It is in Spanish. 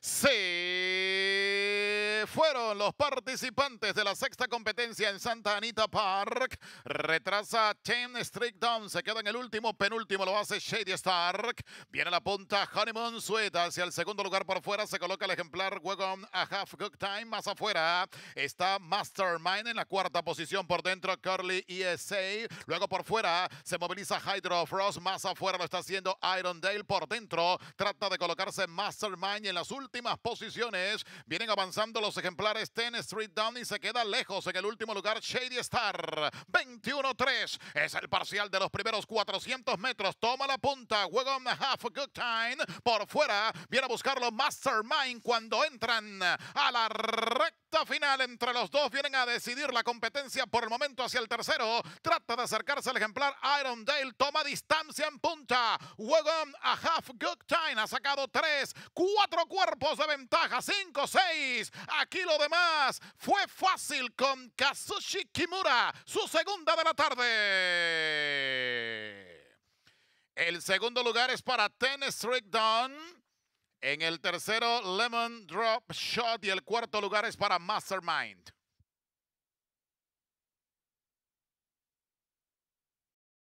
say fueron los participantes de la sexta competencia en Santa Anita Park. Retrasa Chain Street Down, se queda en el último, penúltimo lo hace Shady Stark. Viene a la punta Honeymoon sueta hacia el segundo lugar por fuera, se coloca el ejemplar Wagon a Half Good Time. Más afuera está Mastermind en la cuarta posición por dentro, Curly ESA. Luego por fuera se moviliza Hydro Frost, más afuera lo está haciendo Irondale. Por dentro trata de colocarse Mastermind en las últimas posiciones. Vienen avanzando los ejemplares ejemplar Ten Street Down y se queda lejos. En el último lugar, Shady Star. 21-3. Es el parcial de los primeros 400 metros. Toma la punta. Juega on the Good time. Por fuera. Viene a buscarlo Mastermind cuando entran a la recta final entre los dos. Vienen a decidir la competencia por el momento hacia el tercero. Trata de acercarse al ejemplar Iron Dale. Toma distancia en punta. Wagon a half good time. Ha sacado tres, cuatro cuerpos de ventaja. Cinco, seis. Aquí lo demás fue fácil con Kazushi Kimura. Su segunda de la tarde. El segundo lugar es para Tennis Rick en el tercero, Lemon Drop Shot. Y el cuarto lugar es para Mastermind.